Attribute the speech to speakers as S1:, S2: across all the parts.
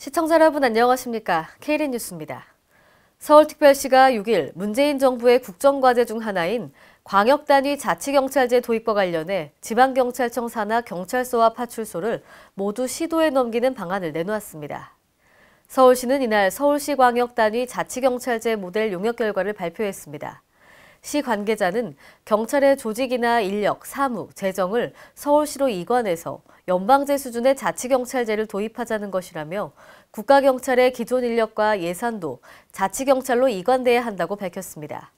S1: 시청자 여러분 안녕하십니까? KLN 뉴스입니다. 서울특별시가 6일 문재인 정부의 국정과제 중 하나인 광역단위 자치경찰제 도입과 관련해 지방경찰청 산하 경찰서와 파출소를 모두 시도에 넘기는 방안을 내놓았습니다. 서울시는 이날 서울시광역단위 자치경찰제 모델 용역 결과를 발표했습니다. 시 관계자는 경찰의 조직이나 인력, 사무, 재정을 서울시로 이관해서 연방제 수준의 자치경찰제를 도입하자는 것이라며 국가경찰의 기존 인력과 예산도 자치경찰로 이관돼야 한다고 밝혔습니다.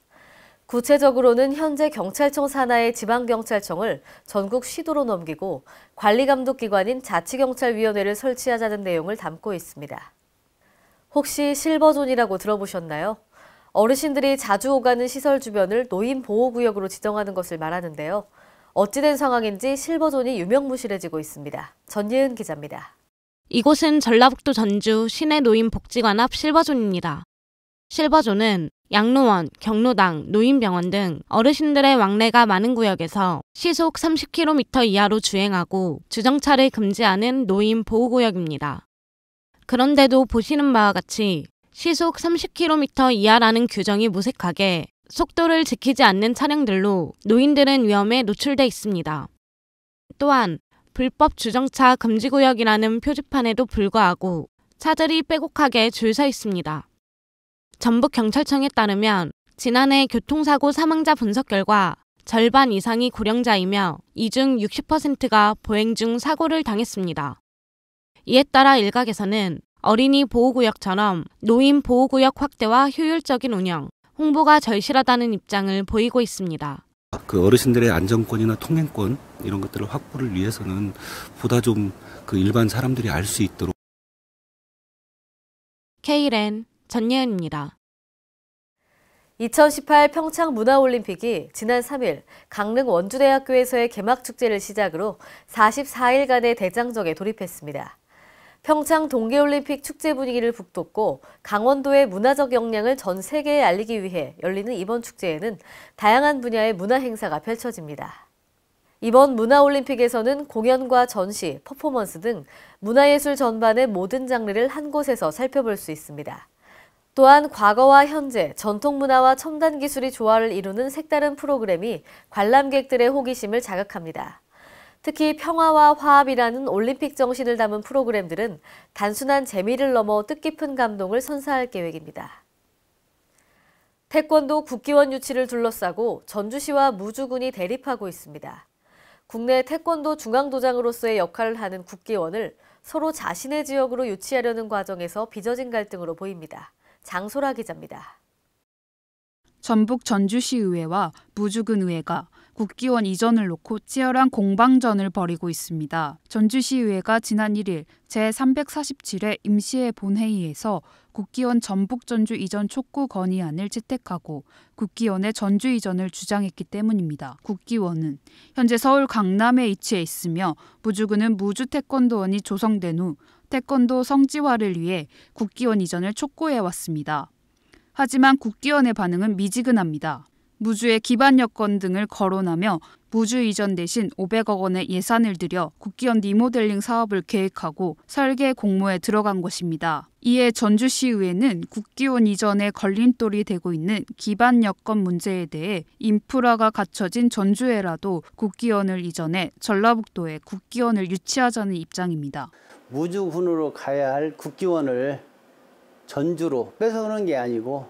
S1: 구체적으로는 현재 경찰청 산하의 지방경찰청을 전국 시도로 넘기고 관리감독기관인 자치경찰위원회를 설치하자는 내용을 담고 있습니다. 혹시 실버존이라고 들어보셨나요? 어르신들이 자주 오가는 시설 주변을 노인 보호구역으로 지정하는 것을 말하는데요. 어찌된 상황인지 실버존이 유명무실해지고 있습니다. 전예은 기자입니다. 이곳은
S2: 전라북도 전주 시내 노인 복지관 앞 실버존입니다. 실버존은 양로원, 경로당, 노인병원 등 어르신들의 왕래가 많은 구역에서 시속 30km 이하로 주행하고 주정차를 금지하는 노인 보호구역입니다. 그런데도 보시는 바와 같이 시속 30km 이하라는 규정이 무색하게 속도를 지키지 않는 차량들로 노인들은 위험에 노출돼 있습니다. 또한 불법 주정차 금지구역이라는 표지판에도 불구하고 차들이 빼곡하게 줄 서 있습니다. 전북경찰청에 따르면 지난해 교통사고 사망자 분석 결과 절반 이상이 고령자이며 이 중 60%가 보행 중 사고를 당했습니다. 이에 따라 일각에서는 어린이 보호구역처럼 노인 보호구역 확대와 효율적인 운영, 홍보가 절실하다는 입장을 보이고 있습니다.
S3: 그 어르신들의 안전권이나 통행권 이런 것들을 확보를 위해서는 보다 좀 그 일반 사람들이 알 수 있도록
S1: k l 전예은입니다. 2018 평창 문화올림픽이 지난 3일 강릉 원주대학교에서의 개막축제를 시작으로 44일간의 대장정에 돌입했습니다. 평창 동계올림픽 축제 분위기를 북돋고 강원도의 문화적 역량을 전 세계에 알리기 위해 열리는 이번 축제에는 다양한 분야의 문화 행사가 펼쳐집니다. 이번 문화올림픽에서는 공연과 전시, 퍼포먼스 등 문화예술 전반의 모든 장르를 한 곳에서 살펴볼 수 있습니다. 또한 과거와 현재, 전통문화와 첨단기술이 조화를 이루는 색다른 프로그램이 관람객들의 호기심을 자극합니다. 특히 평화와 화합이라는 올림픽 정신을 담은 프로그램들은 단순한 재미를 넘어 뜻깊은 감동을 선사할 계획입니다. 태권도 국기원 유치를 둘러싸고 전주시와 무주군이 대립하고 있습니다. 국내 태권도 중앙도장으로서의 역할을 하는 국기원을 서로 자신의 지역으로 유치하려는 과정에서 빚어진 갈등으로 보입니다. 장소라 기자입니다.
S4: 전북 전주시의회와 무주군의회가 국기원 이전을 놓고 치열한 공방전을 벌이고 있습니다. 전주시의회가 지난 1일 제347회 임시회 본회의에서 국기원 전북 전주 이전 촉구 건의안을 채택하고 국기원의 전주 이전을 주장했기 때문입니다. 국기원은 현재 서울 강남에 위치해 있으며 무주군은 무주 태권도원이 조성된 후 태권도 성지화를 위해 국기원 이전을 촉구해 왔습니다. 하지만 국기원의 반응은 미지근합니다. 무주의 기반 여건 등을 거론하며 무주 이전 대신 500억 원의 예산을 들여 국기원 리모델링 사업을 계획하고 설계 공모에 들어간 것입니다. 이에 전주시의회는 국기원 이전에 걸림돌이 되고 있는 기반 여건 문제에 대해 인프라가 갖춰진 전주에라도 국기원을 이전해 전라북도에 국기원을 유치하자는 입장입니다.
S3: 무주군으로 가야 할
S1: 국기원을 전주로 뺏어오는 게 아니고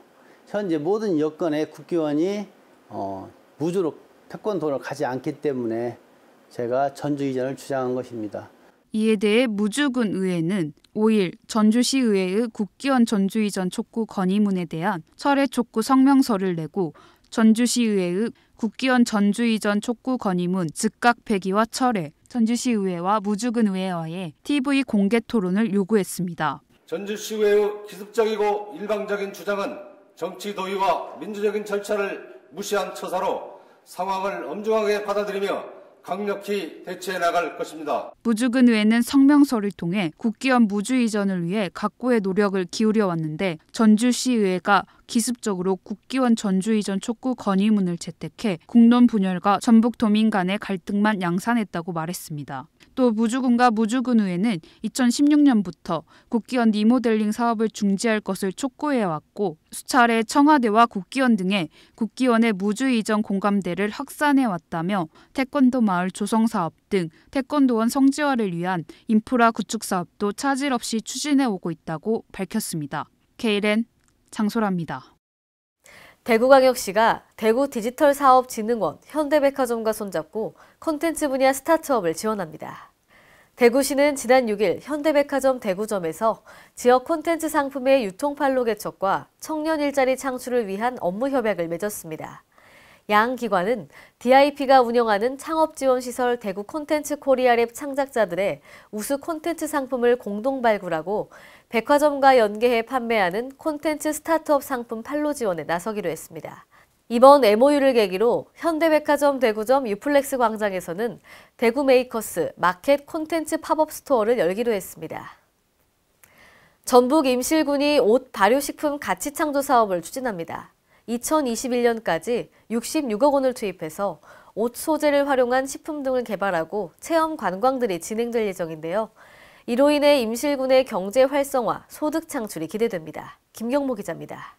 S1: 현재 모든 여건에 국기원이 어, 무주로 태권도를 가지 않기 때문에 제가 전주 이전을 주장한 것입니다.
S4: 이에 대해 무주군 의회는 5일 전주시의회의 국기원 전주 이전 촉구 건의문에 대한 철회 촉구 성명서를 내고 전주시의회의 국기원 전주 이전 촉구 건의문 즉각 폐기와 철회, 전주시의회와 무주군 의회와의 TV 공개 토론을 요구했습니다.
S3: 전주시의회의 기습적이고 일방적인 주장은 정치 도의와 민주적인 절차를 무시한 처사로 상황을 엄중하게 받아들이며 강력히 대처해 나갈 것입니다.
S4: 무주근 외는 에 성명서를 통해 국기원 무주 이전을 위해 각고의 노력을 기울여 왔는데 전주시의회가 기습적으로 국기원 전주 이전 촉구 건의문을 채택해 국론 분열과 전북 도민 간의 갈등만 양산했다고 말했습니다. 또 무주군과 무주군의회는 2016년부터 국기원 리모델링 사업을 중지할 것을 촉구해왔고 수차례 청와대와 국기원 등에 국기원의 무주 이전 공감대를 확산해왔다며 태권도 마을 조성 사업 등 태권도원 성지화를 위한 인프라 구축 사업도 차질 없이 추진해오고 있다고 밝혔습니다. KLN 장소라니다
S1: 대구광역시가 대구 디지털 사업 진흥원 현대백화점과 손잡고 콘텐츠 분야 스타트업을 지원합니다. 대구시는 지난 6일 현대백화점 대구점에서 지역 콘텐츠 상품의 유통 판로 개척과 청년 일자리 창출을 위한 업무 협약을 맺었습니다. 양 기관은 DIP가 운영하는 창업지원시설 대구 콘텐츠 코리아랩 창작자들의 우수 콘텐츠 상품을 공동 발굴하고 백화점과 연계해 판매하는 콘텐츠 스타트업 상품 판로 지원에 나서기로 했습니다. 이번 MOU를 계기로 현대백화점 대구점 유플렉스 광장에서는 대구 메이커스 마켓 콘텐츠 팝업 스토어를 열기로 했습니다. 전북 임실군이 옷 발효식품 가치창조 사업을 추진합니다. 2021년까지 66억 원을 투입해서 옷 소재를 활용한 식품 등을 개발하고 체험 관광들이 진행될 예정인데요. 이로 인해 임실군의 경제 활성화, 소득 창출이 기대됩니다. 김경모 기자입니다.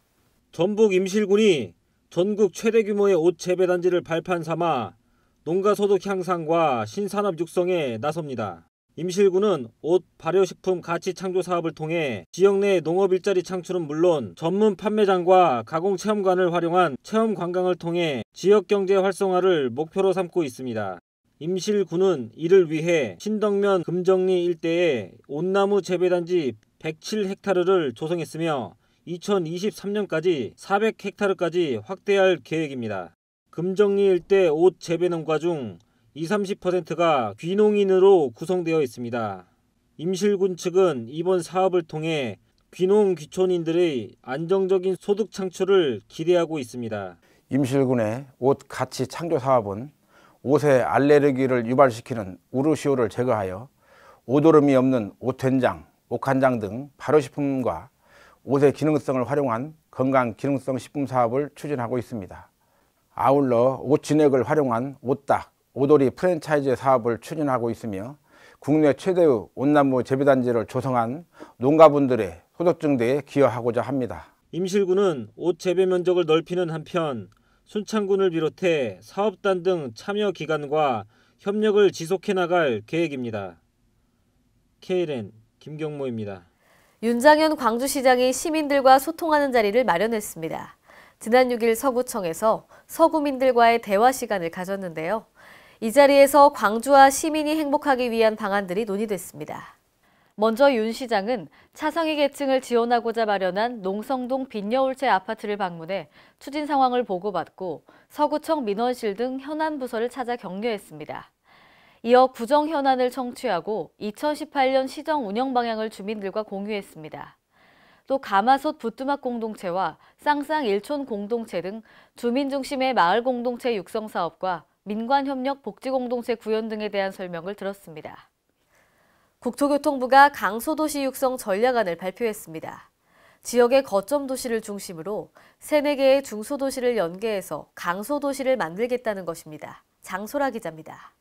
S3: 전북 임실군이 전국 최대 규모의 옷 재배 단지를 발판 삼아 농가 소득 향상과 신산업 육성에 나섭니다. 임실군은 옷, 발효식품 가치 창조 사업을 통해 지역 내 농업 일자리 창출은 물론 전문 판매장과 가공 체험관을 활용한 체험 관광을 통해 지역 경제 활성화를 목표로 삼고 있습니다. 임실군은 이를 위해 신덕면 금정리 일대에 온나무 재배단지 107헥타르를 조성했으며 2023년까지 400헥타르까지 확대할 계획입니다. 금정리 일대 옷 재배 농가 중 20, 30%가 귀농인으로 구성되어 있습니다. 임실군 측은 이번 사업을 통해 귀농 귀촌인들의 안정적인 소득 창출을 기대하고 있습니다. 임실군의 옷 가치 창조 사업은 옷의 알레르기를
S1: 유발시키는 우르시오를 제거하여 오도름이 없는 옷된장, 옷한장등 발효식품과 옷의 기능성을 활용한 건강 기능성 식품 사업을 추진하고 있습니다. 아울러 옷 진액을 활용한 옷닭, 오돌이 프랜차이즈 사업을 추진하고 있으며 국내 최대의 온나무 재배단지를 조성한 농가분들의 소득증대에 기여하고자 합니다.
S3: 임실군은 옷 재배 면적을 넓히는 한편 순창군을 비롯해 사업단 등 참여 기관과 협력을 지속해 나갈 계획입니다. KLN 김경모입니다.
S1: 윤장현 광주시장이 시민들과 소통하는 자리를 마련했습니다. 지난 6일 서구청에서 서구민들과의 대화 시간을 가졌는데요. 이 자리에서 광주와 시민이 행복하기 위한 방안들이 논의됐습니다. 먼저 윤 시장은 차상위 계층을 지원하고자 마련한 농성동 빈여울채 아파트를 방문해 추진 상황을 보고받고 서구청 민원실 등 현안 부서를 찾아 격려했습니다. 이어 구정 현안을 청취하고 2018년 시정 운영 방향을 주민들과 공유했습니다. 또 가마솥 부뚜막 공동체와 쌍쌍 일촌 공동체 등 주민 중심의 마을 공동체 육성 사업과 민관협력 복지공동체 구현 등에 대한 설명을 들었습니다. 국토교통부가 강소도시 육성 전략안을 발표했습니다. 지역의 거점 도시를 중심으로 세네 개의 중소도시를 연계해서 강소도시를 만들겠다는 것입니다. 장소라 기자입니다.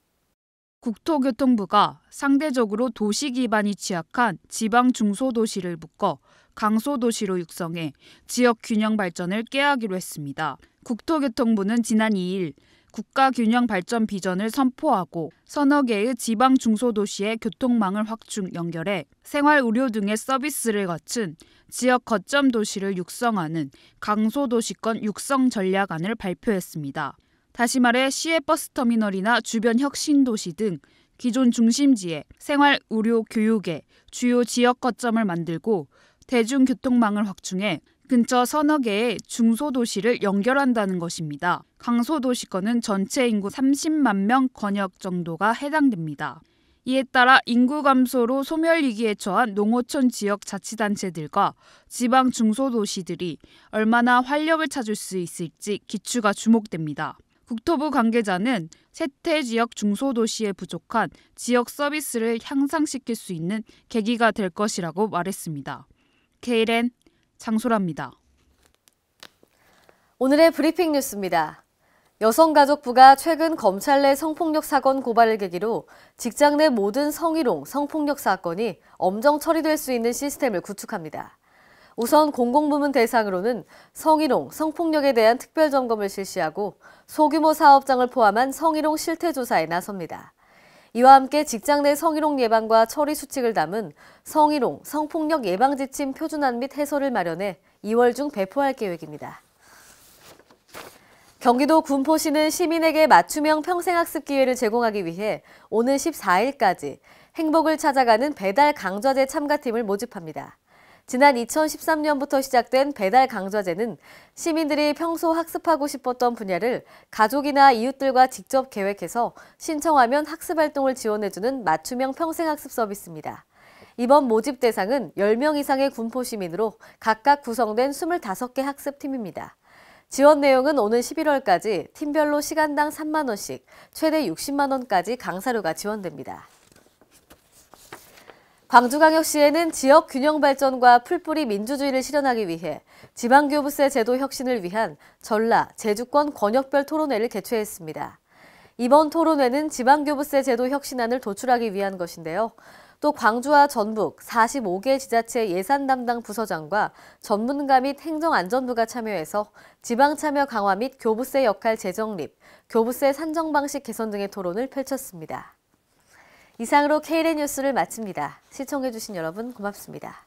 S4: 국토교통부가 상대적으로 도시 기반이 취약한 지방 중소도시를 묶어 강소도시로 육성해 지역 균형 발전을 깨하기로 했습니다. 국토교통부는 지난 2일 국가 균형 발전 비전을 선포하고 서너 개의 지방 중소도시의 교통망을 확충 연결해 생활 의료 등의 서비스를 거친 지역 거점 도시를 육성하는 강소도시권 육성 전략안을 발표했습니다. 다시 말해 시외 버스터미널이나 주변 혁신도시 등 기존 중심지에 생활, 의료, 교육의 주요 지역 거점을 만들고 대중교통망을 확충해 근처 서너 개의 중소도시를 연결한다는 것입니다. 강소도시권은 전체 인구 30만 명 권역 정도가 해당됩니다. 이에 따라 인구 감소로 소멸 위기에 처한 농어촌 지역 자치단체들과 지방 중소도시들이 얼마나 활력을 찾을 수 있을지 기추가 주목됩니다. 국토부 관계자는 세태 지역 중소도시에 부족한 지역 서비스를 향상시킬 수 있는 계기가 될 것이라고 말했습니다. 케이렌 장소랍니다. 오늘의
S1: 브리핑 뉴스입니다. 여성가족부가 최근 검찰 내 성폭력 사건 고발을 계기로 직장 내 모든 성희롱, 성폭력 사건이 엄정 처리될 수 있는 시스템을 구축합니다. 우선 공공부문 대상으로는 성희롱, 성폭력에 대한 특별점검을 실시하고 소규모 사업장을 포함한 성희롱 실태조사에 나섭니다. 이와 함께 직장 내 성희롱 예방과 처리 수칙을 담은 성희롱, 성폭력 예방 지침 표준안 및 해설을 마련해 2월 중 배포할 계획입니다. 경기도 군포시는 시민에게 맞춤형 평생학습 기회를 제공하기 위해 오는 14일까지 행복을 찾아가는 배달 강좌제 참가팀을 모집합니다. 지난 2013년부터 시작된 배달 강좌제는 시민들이 평소 학습하고 싶었던 분야를 가족이나 이웃들과 직접 계획해서 신청하면 학습 활동을 지원해주는 맞춤형 평생학습 서비스입니다. 이번 모집 대상은 10명 이상의 군포 시민으로 각각 구성된 25개 학습팀입니다. 지원 내용은 오는 11월까지 팀별로 시간당 3만 원씩, 최대 60만 원까지 강사료가 지원됩니다. 광주광역시에는 지역 균형 발전과 풀뿌리 민주주의를 실현하기 위해 지방교부세 제도 혁신을 위한 전라, 제주권 권역별 토론회를 개최했습니다. 이번 토론회는 지방교부세 제도 혁신안을 도출하기 위한 것인데요. 또 광주와 전북 45개 지자체 예산 담당 부서장과 전문가 및 행정안전부가 참여해서 지방 참여 강화 및 교부세 역할 재정립, 교부세 산정 방식 개선 등의 토론을 펼쳤습니다. 이상으로 K레 뉴스를 마칩니다. 시청해주신 여러분 고맙습니다.